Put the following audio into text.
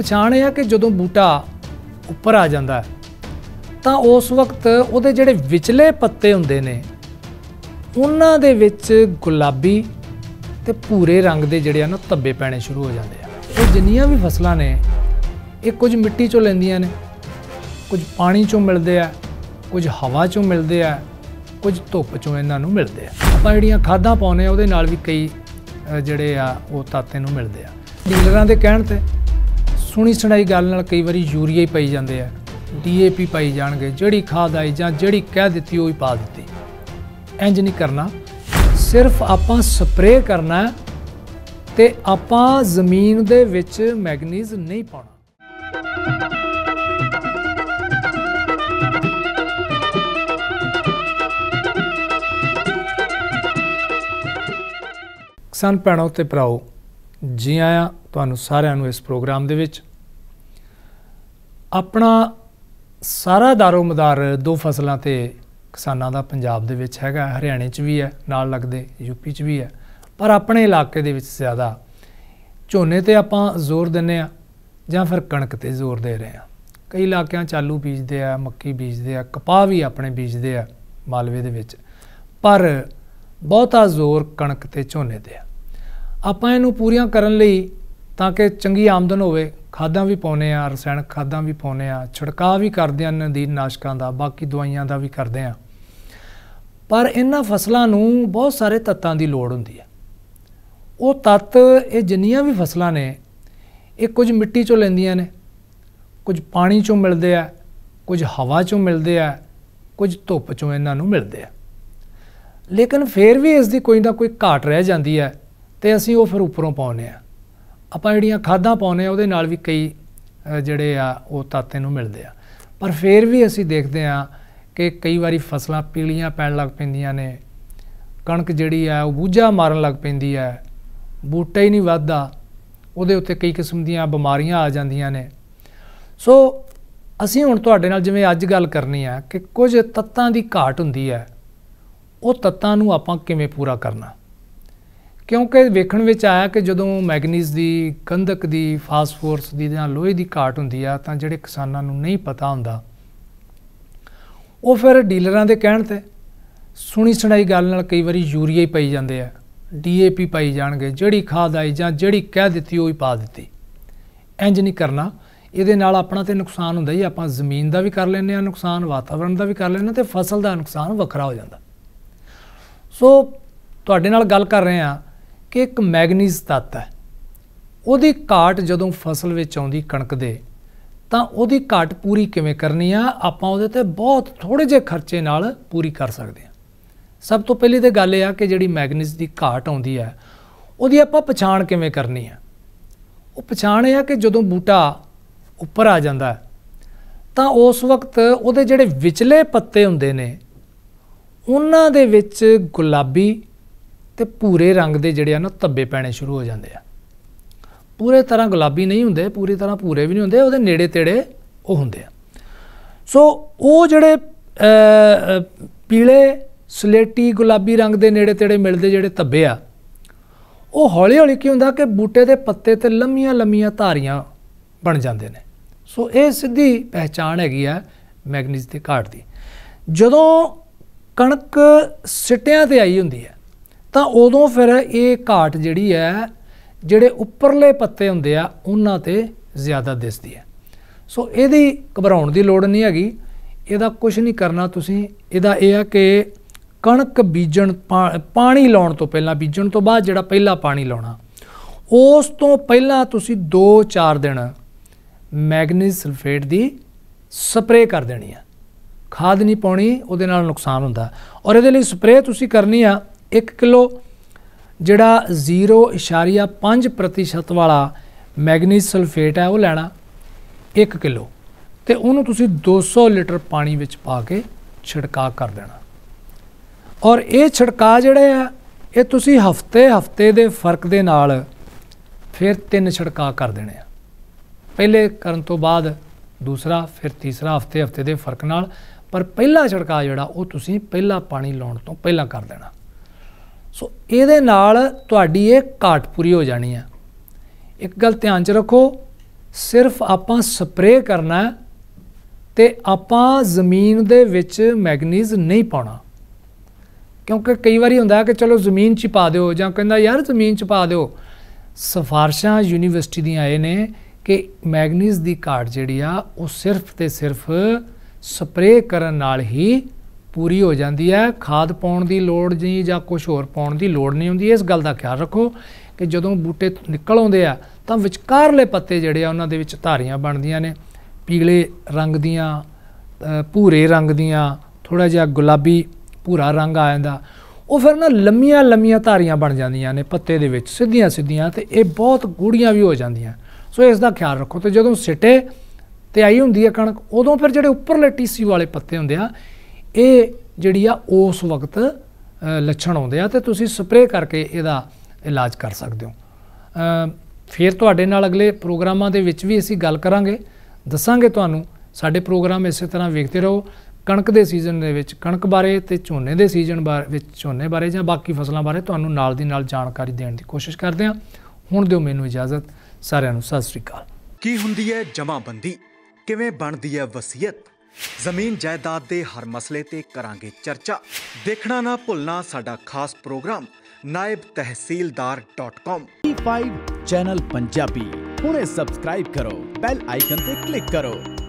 ਪਛਾਣ ਇਹ ਆ ਕਿ ਜਦੋਂ ਬੂਟਾ ਉੱਪਰ ਆ ਜਾਂਦਾ ਤਾਂ ਉਸ ਵਕਤ ਉਹਦੇ ਜਿਹੜੇ ਵਿਚਲੇ ਪੱਤੇ ਹੁੰਦੇ ਨੇ ਉਹਨਾਂ ਦੇ ਵਿੱਚ ਗੁਲਾਬੀ ਤੇ ਭੂਰੇ ਰੰਗ ਦੇ ਜਿਹੜੇ ਆ ਨਾ ਤੱਬੇ ਪੈਣੇ ਸ਼ੁਰੂ ਹੋ ਜਾਂਦੇ ਆ ਇਹ ਜਿੰਨੀਆਂ ਵੀ ਫਸਲਾਂ ਨੇ ਇਹ ਕੁਝ ਮਿੱਟੀ ਚੋਂ ਲੈਂਦੀਆਂ ਨੇ ਕੁਝ ਪਾਣੀ ਚੋਂ ਮਿਲਦੇ ਆ ਕੁਝ ਹਵਾ ਚੋਂ ਮਿਲਦੇ ਆ ਕੁਝ ਧੁੱਪ ਚੋਂ ਇਹਨਾਂ ਨੂੰ ਮਿਲਦੇ ਆ ਆਪਾਂ ਜਿਹੜੀਆਂ ਖਾਦਾਂ ਪਾਉਨੇ ਆ ਉਹਦੇ ਨਾਲ ਵੀ ਕਈ ਜਿਹੜੇ ਆ ਉਹ ਤਾਤੇ ਨੂੰ ਮਿਲਦੇ ਆ ਡੀਲਰਾਂ ਦੇ ਕਹਿਣ ਤੇ ਸੁਣੀ ਸੁਣਾਈ ਗੱਲ ਨਾਲ ਕਈ ਵਾਰੀ ਯੂਰੀਆ ਹੀ ਪਈ ਜਾਂਦੇ ਆ ਡੀਏਪੀ ਪਾਈ ਜਾਣਗੇ ਜਿਹੜੀ ਖਾਦ ਆਈ ਜਾਂ ਜਿਹੜੀ ਕਹਿ ਦਿੱਤੀ ਉਹ ਹੀ ਪਾ ਦਿੱਤੀ ਇੰਜ ਨਹੀਂ ਕਰਨਾ ਸਿਰਫ ਆਪਾਂ ਸਪਰੇਅ ਕਰਨਾ ਤੇ ਆਪਾਂ ਜ਼ਮੀਨ ਦੇ ਵਿੱਚ ਮੈਗਨੀਜ਼ ਨਹੀਂ ਪਾਉਣਾ ਕਿਸਾਨ ਪੈਣਾ ਤੇ ਭਰਾਓ ਜੀ ਆਇਆਂ ਤੁਹਾਨੂੰ ਸਾਰਿਆਂ ਨੂੰ ਇਸ ਪ੍ਰੋਗਰਾਮ ਦੇ ਵਿੱਚ ਆਪਣਾ ਸਾਰਾ ਦਾਰੋਮਦਾਰ ਦੋ ਫਸਲਾਂ ਤੇ ਕਿਸਾਨਾਂ ਦਾ ਪੰਜਾਬ ਦੇ ਵਿੱਚ ਹੈਗਾ ਹਰਿਆਣੇ 'ਚ ਵੀ ਹੈ ਨਾਲ ਲੱਗਦੇ ਯੂਪੀ 'ਚ ਵੀ ਹੈ ਪਰ ਆਪਣੇ ਇਲਾਕੇ ਦੇ ਵਿੱਚ ਜ਼ਿਆਦਾ ਝੋਨੇ ਤੇ ਆਪਾਂ ਜ਼ੋਰ ਦਿੰਨੇ ਆ ਜਾਂ ਫਿਰ ਕਣਕ ਤੇ ਜ਼ੋਰ ਦੇ ਰਹੇ ਆ ਕਈ ਇਲਾਕਿਆਂ ਚ ਆਲੂ ਬੀਜਦੇ ਆ ਮੱਕੀ ਬੀਜਦੇ ਆ ਕਪਾਹ ਵੀ ਆਪਣੇ ਬੀਜਦੇ ਆ ਮਾਲਵੇ ਦੇ ਵਿੱਚ ਪਰ ਬਹੁਤਾ ਜ਼ੋਰ ਕਣਕ ਤੇ ਝੋਨੇ ਤੇ ਆ ਆਪਾਂ ਇਹਨੂੰ ਪੂਰੀਆਂ ਕਰਨ ਲਈ ਤਾਂ ਕਿ ਚੰਗੀ ਆਮਦਨ ਹੋਵੇ ਖਾਦਾਂ ਵੀ ਪਾਉਨੇ ਆ ਰਸਾਇਣਕ ਖਾਦਾਂ ਵੀ ਪਾਉਨੇ ਆ ਛਿੜਕਾਅ ਵੀ ਕਰਦੇ ਆ ਨਦੀਨ ਨਾਸ਼ਕਾਂ ਦਾ ਬਾਕੀ ਦਵਾਈਆਂ ਦਾ ਵੀ ਕਰਦੇ ਆ ਪਰ ਇਹਨਾਂ ਫਸਲਾਂ ਨੂੰ ਬਹੁਤ ਸਾਰੇ ਤੱਤਾਂ ਦੀ ਲੋੜ ਹੁੰਦੀ ਹੈ ਉਹ ਤੱਤ ਇਹ ਜਿੰਨੀਆਂ ਵੀ ਫਸਲਾਂ ਨੇ ਇਹ ਕੁਝ ਮਿੱਟੀ ਚੋਂ ਲੈਂਦੀਆਂ ਨੇ ਕੁਝ ਪਾਣੀ ਚੋਂ ਮਿਲਦੇ ਆ ਕੁਝ ਹਵਾ ਚੋਂ ਮਿਲਦੇ ਆ ਕੁਝ ਧੁੱਪ ਚੋਂ ਇਹਨਾਂ ਨੂੰ ਮਿਲਦੇ ਆ ਲੇਕਿਨ ਫੇਰ ਵੀ ਇਸ ਦੀ ਕੋਈ ਨਾ ਕੋਈ ਘਾਟ ਰਹਿ ਜਾਂਦੀ ਹੈ ਤੇ ਅਸੀਂ ਉਹ ਫਿਰ ਉੱਪਰੋਂ ਪਾਉਨੇ ਆ ਆਪਾਂ ਜਿਹੜੀਆਂ ਖਾਦਾਂ ਪਾਉਨੇ ਆ ਉਹਦੇ ਨਾਲ ਵੀ ਕਈ ਜਿਹੜੇ ਆ ਉਹ ਤਾਤੇ ਨੂੰ ਮਿਲਦੇ ਆ ਪਰ ਫੇਰ ਵੀ ਅਸੀਂ ਦੇਖਦੇ ਆ ਕਿ ਕਈ ਵਾਰੀ ਫਸਲਾਂ ਪੀਲੀਆਂ ਪੈਣ ਲੱਗ ਪੈਂਦੀਆਂ ਨੇ ਕਣਕ ਜਿਹੜੀ ਆ ਉਹ ਬੂਝਾ ਮਾਰਨ ਲੱਗ ਪੈਂਦੀ ਆ ਬੂਟਾ ਹੀ ਨਹੀਂ ਵੱਧਦਾ ਉਹਦੇ ਉੱਤੇ ਕਈ ਕਿਸਮ ਦੀਆਂ ਬਿਮਾਰੀਆਂ ਆ ਜਾਂਦੀਆਂ ਨੇ ਸੋ ਅਸੀਂ ਹੁਣ ਤੁਹਾਡੇ ਨਾਲ ਜਿਵੇਂ ਅੱਜ ਗੱਲ ਕਰਨੀ ਆ ਕਿ ਕੁਝ ਤੱਤਾਂ ਦੀ ਘਾਟ ਹੁੰਦੀ ਆ ਉਹ ਤੱਤਾਂ ਨੂੰ ਆਪਾਂ ਕਿਵੇਂ ਪੂਰਾ ਕਰਨਾ ਕਿਉਂਕਿ ਵੇਖਣ ਵਿੱਚ ਆਇਆ ਕਿ ਜਦੋਂ ਮੈਗਨੀਜ਼ ਦੀ ਕੰਧਕ ਦੀ ਫਾਸਫੋਰਸ ਦੀ ਜਾਂ ਲੋਹੇ ਦੀ ਘਾਟ ਹੁੰਦੀ ਆ ਤਾਂ ਜਿਹੜੇ ਕਿਸਾਨਾਂ ਨੂੰ ਨਹੀਂ ਪਤਾ ਹੁੰਦਾ ਉਹ ਫਿਰ ਡੀਲਰਾਂ ਦੇ ਕਹਿਣ ਤੇ ਸੁਣੀ ਸੁਣਾਈ ਗੱਲ ਨਾਲ ਕਈ ਵਾਰੀ ਯੂਰੀਆ ਹੀ ਪਾਈ ਜਾਂਦੇ ਆ ਡੀਏਪੀ ਪਾਈ ਜਾਣਗੇ ਜਿਹੜੀ ਖਾਦ ਆਈ ਜਾਂ ਜਿਹੜੀ ਕਹਿ ਦਿੱਤੀ ਉਹ ਹੀ ਪਾ ਦਿੱਤੀ ਇੰਜ ਨਹੀਂ ਕਰਨਾ ਇਹਦੇ ਨਾਲ ਆਪਣਾ ਤੇ ਨੁਕਸਾਨ ਹੁੰਦਾ ਹੀ ਆਪਾਂ ਜ਼ਮੀਨ ਦਾ ਵੀ ਕਰ ਲੈਨੇ ਆ ਨੁਕਸਾਨ ਵਾਤਾਵਰਣ ਦਾ ਵੀ ਕਰ ਲੈਨੇ ਤੇ ਫਸਲ ਦਾ ਨੁਕਸਾਨ ਵੱਖਰਾ ਹੋ ਜਾਂਦਾ ਸੋ ਤੁਹਾਡੇ ਨਾਲ ਗੱਲ ਕਰ ਰਹੇ ਆ ਕਿ ਇੱਕ ਮੈਗਨੀਜ਼ ਤੱਤ ਹੈ ਉਹਦੀ ਘਾਟ ਜਦੋਂ ਫਸਲ ਵਿੱਚ ਆਉਂਦੀ ਕਣਕ ਦੇ ਤਾਂ ਉਹਦੀ ਘਾਟ ਪੂਰੀ ਕਿਵੇਂ ਕਰਨੀ ਆ ਆਪਾਂ ਉਹਦੇ ਤੇ ਬਹੁਤ ਥੋੜੇ ਜਿਹੇ ਖਰਚੇ ਨਾਲ ਪੂਰੀ ਕਰ ਸਕਦੇ ਆ ਸਭ ਤੋਂ ਪਹਿਲੀ ਤੇ ਗੱਲ ਇਹ ਆ ਕਿ ਜਿਹੜੀ ਮੈਗਨੀਜ਼ ਦੀ ਘਾਟ ਆਉਂਦੀ ਆ ਉਹਦੀ ਆਪਾਂ ਪਛਾਣ ਕਿਵੇਂ ਕਰਨੀ ਆ ਉਹ ਪਛਾਣ ਇਹ ਆ ਕਿ ਜਦੋਂ ਬੂਟਾ ਉੱਪਰ ਆ ਜਾਂਦਾ ਤਾਂ ਉਸ ਵਕਤ ਉਹਦੇ ਜਿਹੜੇ ਵਿਚਲੇ ਪੱਤੇ ਹੁੰਦੇ ਨੇ ਉਹਨਾਂ ਦੇ ਵਿੱਚ ਗੁਲਾਬੀ ਤੇ ਪੂਰੇ ਰੰਗ ਦੇ ਜਿਹੜੇ ਆ ਨਾ ਧੱਬੇ ਪੈਣੇ ਸ਼ੁਰੂ ਹੋ ਜਾਂਦੇ ਆ ਪੂਰੇ ਤਰ੍ਹਾਂ ਗੁਲਾਬੀ ਨਹੀਂ ਹੁੰਦੇ ਪੂਰੀ ਤਰ੍ਹਾਂ ਪੂਰੇ ਵੀ ਨਹੀਂ ਹੁੰਦੇ ਉਹਦੇ ਨੇੜੇ ਤੇੜੇ ਉਹ ਹੁੰਦੇ ਆ ਸੋ ਉਹ ਜਿਹੜੇ ਪੀਲੇ ਸਲੇਟੀ ਗੁਲਾਬੀ ਰੰਗ ਦੇ ਨੇੜੇ ਤੇੜੇ ਮਿਲਦੇ ਜਿਹੜੇ ਧੱਬੇ ਆ ਉਹ ਹੌਲੀ ਹੌਲੀ ਕੀ ਹੁੰਦਾ ਕਿ ਬੂਟੇ ਦੇ ਪੱਤੇ ਤੇ ਲੰਮੀਆਂ ਲੰਮੀਆਂ ਧਾਰੀਆਂ ਬਣ ਜਾਂਦੇ ਨੇ ਸੋ ਇਹ ਸਿੱਧੀ ਪਹਿਚਾਣ ਹੈਗੀ ਆ ਮੈਗਨੀਜ਼ ਦੇ ਘਾਟ ਦੀ ਜਦੋਂ ਕਣਕ ਸਿੱਟਿਆਂ ਤੇ ਆਈ ਹੁੰਦੀ ਹੈ ਤਾਂ ਉਦੋਂ ਫਿਰ ਇਹ ਘਾਟ ਜਿਹੜੀ ਹੈ ਜਿਹੜੇ ਉੱਪਰਲੇ ਪੱਤੇ ਹੁੰਦੇ ਆ ਉਹਨਾਂ ਤੇ ਜ਼ਿਆਦਾ ਦਿਸਦੀ ਹੈ ਸੋ ਇਹਦੀ ਘਬਰਾਉਣ ਦੀ ਲੋੜ ਨਹੀਂ ਹੈਗੀ ਇਹਦਾ ਕੁਝ ਨਹੀਂ ਕਰਨਾ ਤੁਸੀਂ ਇਹਦਾ ਇਹ ਆ ਕਿ ਕਣਕ ਬੀਜਣ ਪਾਣੀ ਲਾਉਣ ਤੋਂ ਪਹਿਲਾਂ ਬੀਜਣ ਤੋਂ ਬਾਅਦ ਜਿਹੜਾ ਪਹਿਲਾ ਪਾਣੀ ਲਾਉਣਾ ਉਸ ਤੋਂ ਪਹਿਲਾਂ ਤੁਸੀਂ 2-4 ਦਿਨ ਮੈਗਨੀਸ ਸਲਫੇਟ ਦੀ ਸਪਰੇਅ ਕਰ ਦੇਣੀ ਆ ਖਾਦ ਨਹੀਂ ਪਾਉਣੀ ਉਹਦੇ ਨਾਲ ਨੁਕਸਾਨ ਹੁੰਦਾ ਔਰ ਇਹਦੇ ਲਈ ਸਪਰੇਅ ਤੁਸੀਂ ਕਰਨੀ ਆ 1 ਕਿਲੋ ਜਿਹੜਾ 0.5% ਵਾਲਾ ਮੈਗਨੀਜ਼ ਸਲਫੇਟ ਹੈ ਉਹ ਲੈਣਾ 1 ਕਿਲੋ ਤੇ ਉਹਨੂੰ ਤੁਸੀਂ 200 ਲੀਟਰ ਪਾਣੀ ਵਿੱਚ ਪਾ ਕੇ ਛਿੜਕਾ ਕਰ ਦੇਣਾ ਔਰ ਇਹ ਛਿੜਕਾ ਜਿਹੜੇ ਆ ਇਹ ਤੁਸੀਂ ਹਫਤੇ ਹਫਤੇ ਦੇ ਫਰਕ ਦੇ ਨਾਲ ਫਿਰ ਤਿੰਨ ਛਿੜਕਾ ਕਰ ਦੇਣੇ ਆ ਪਹਿਲੇ ਕਰਨ ਤੋਂ ਬਾਅਦ ਦੂਸਰਾ ਫਿਰ ਤੀਸਰਾ ਹਫਤੇ ਹਫਤੇ ਦੇ ਫਰਕ ਨਾਲ ਪਰ ਪਹਿਲਾ ਛਿੜਕਾ ਜਿਹੜਾ ਉਹ ਤੁਸੀਂ ਪਹਿਲਾ ਪਾਣੀ ਲਾਉਣ ਤੋਂ ਪਹਿਲਾਂ ਕਰ ਦੇਣਾ ਸੋ ਇਹਦੇ ਨਾਲ ਤੁਹਾਡੀ ਇਹ ਘਾਟ ਪੂਰੀ ਹੋ ਜਾਣੀ ਹੈ ਇੱਕ ਗੱਲ ਧਿਆਨ 'ਚ ਰੱਖੋ ਸਿਰਫ ਆਪਾਂ ਸਪਰੇਅ ਕਰਨਾ ਤੇ ਆਪਾਂ ਜ਼ਮੀਨ ਦੇ ਵਿੱਚ ਮੈਗਨੀਜ਼ ਨਹੀਂ ਪਾਉਣਾ ਕਿਉਂਕਿ ਕਈ ਵਾਰੀ ਹੁੰਦਾ ਹੈ ਕਿ ਚਲੋ ਜ਼ਮੀਨ 'ਚ ਪਾ ਦਿਓ ਜਾਂ ਕਹਿੰਦਾ ਯਾਰ ਜ਼ਮੀਨ 'ਚ ਪਾ ਦਿਓ ਸਫਾਰਸ਼ਾਂ ਯੂਨੀਵਰਸਿਟੀ ਦੀਆਂ ਆਏ ਨੇ ਕਿ ਮੈਗਨੀਜ਼ ਦੀ ਘਾਟ ਜਿਹੜੀ ਆ ਉਹ ਸਿਰਫ ਤੇ ਸਿਰਫ ਸਪਰੇਅ ਕਰਨ ਨਾਲ ਹੀ ਪੂਰੀ ਹੋ ਜਾਂਦੀ ਹੈ ਖਾਦ ਪਾਉਣ ਦੀ ਲੋੜ ਨਹੀਂ ਜਾਂ ਕੁਝ ਹੋਰ ਪਾਉਣ ਦੀ ਲੋੜ ਨਹੀਂ ਹੁੰਦੀ ਇਸ ਗੱਲ ਦਾ ਖਿਆਲ ਰੱਖੋ ਕਿ ਜਦੋਂ ਬੂਟੇ ਨਿਕਲ ਆਉਂਦੇ ਆ ਤਾਂ ਵਿਚਕਾਰਲੇ ਪੱਤੇ ਜਿਹੜੇ ਆ ਉਹਨਾਂ ਦੇ ਵਿੱਚ ਧਾਰੀਆਂ ਬਣਦੀਆਂ ਨੇ ਪੀਲੇ ਰੰਗ ਦੀਆਂ ਭੂਰੇ ਰੰਗ ਦੀਆਂ ਥੋੜਾ ਜਿਹਾ ਗੁਲਾਬੀ ਭੂਰਾ ਰੰਗ ਆ ਜਾਂਦਾ ਉਹ ਫਿਰ ਨਾ ਲੰਮੀਆਂ ਲੰਮੀਆਂ ਧਾਰੀਆਂ ਬਣ ਜਾਂਦੀਆਂ ਨੇ ਪੱਤੇ ਦੇ ਵਿੱਚ ਸਿੱਧੀਆਂ ਸਿੱਧੀਆਂ ਤੇ ਇਹ ਬਹੁਤ ਗੂੜੀਆਂ ਵੀ ਹੋ ਜਾਂਦੀਆਂ ਸੋ ਇਸ ਦਾ ਖਿਆਲ ਰੱਖੋ ਤੇ ਜਦੋਂ ਸਿੱਟੇ ਤੇ ਆਈ ਹੁੰਦੀ ਹੈ ਕਣਕ ਉਦੋਂ ਫਿਰ ਜਿਹੜੇ ਉੱਪਰਲੇ ਟੀਸੀ ਵਾਲੇ ਪੱਤੇ ਹੁੰਦੇ ਆ ਇਹ ਜਿਹੜੀ ਆ ਉਸ ਵਕਤ ਲੱਛਣ ਆਉਂਦੇ ਆ ਤੇ ਤੁਸੀਂ ਸਪਰੇਅ ਕਰਕੇ ਇਹਦਾ ਇਲਾਜ ਕਰ ਸਕਦੇ ਹੋ ਫਿਰ ਤੁਹਾਡੇ ਨਾਲ ਅਗਲੇ ਪ੍ਰੋਗਰਾਮਾਂ ਦੇ ਵਿੱਚ ਵੀ ਅਸੀਂ ਗੱਲ ਕਰਾਂਗੇ ਦੱਸਾਂਗੇ ਤੁਹਾਨੂੰ ਸਾਡੇ ਪ੍ਰੋਗਰਾਮ ਇਸੇ ਤਰ੍ਹਾਂ ਵੇਖਦੇ ਰਹੋ ਕਣਕ ਦੇ ਸੀਜ਼ਨ ਦੇ ਵਿੱਚ ਕਣਕ ਬਾਰੇ ਤੇ ਝੋਨੇ ਦੇ ਸੀਜ਼ਨ ਬਾਰੇ ਵਿੱਚ ਝੋਨੇ ਬਾਰੇ ਜਾਂ ਬਾਕੀ ਫਸਲਾਂ ਬਾਰੇ ਤੁਹਾਨੂੰ ਨਾਲ ਦੀ ਨਾਲ ਜਾਣਕਾਰੀ ਦੇਣ ਦੀ ਕੋਸ਼ਿਸ਼ ਕਰਦੇ ਹਾਂ ਹੁਣ ਦਿਓ ਮੈਨੂੰ ਇਜਾਜ਼ਤ ਸਾਰਿਆਂ ਨੂੰ ਸਤਿ ਸ੍ਰੀ ਅਕਾਲ ਕੀ ਹੁੰਦੀ ਹੈ ਜਮਾਬੰਦੀ ਕਿਵੇਂ ਬਣਦੀ ਹੈ ਵਸੀਅਤ ਜ਼ਮੀਨ ਜਾਇਦਾਦ ਦੇ ਹਰ ਮਸਲੇ ਤੇ ਕਰਾਂਗੇ ਚਰਚਾ ਦੇਖਣਾ ਨਾ ਭੁੱਲਣਾ ਸਾਡਾ ਖਾਸ programme naibtehsildar.com E5 channel Punjabi ਹੁਣੇ ਸਬਸਕ੍ਰਾਈਬ ਕਰੋ ਬੈਲ ਆਈਕਨ ਤੇ ਕਲਿੱਕ ਕਰੋ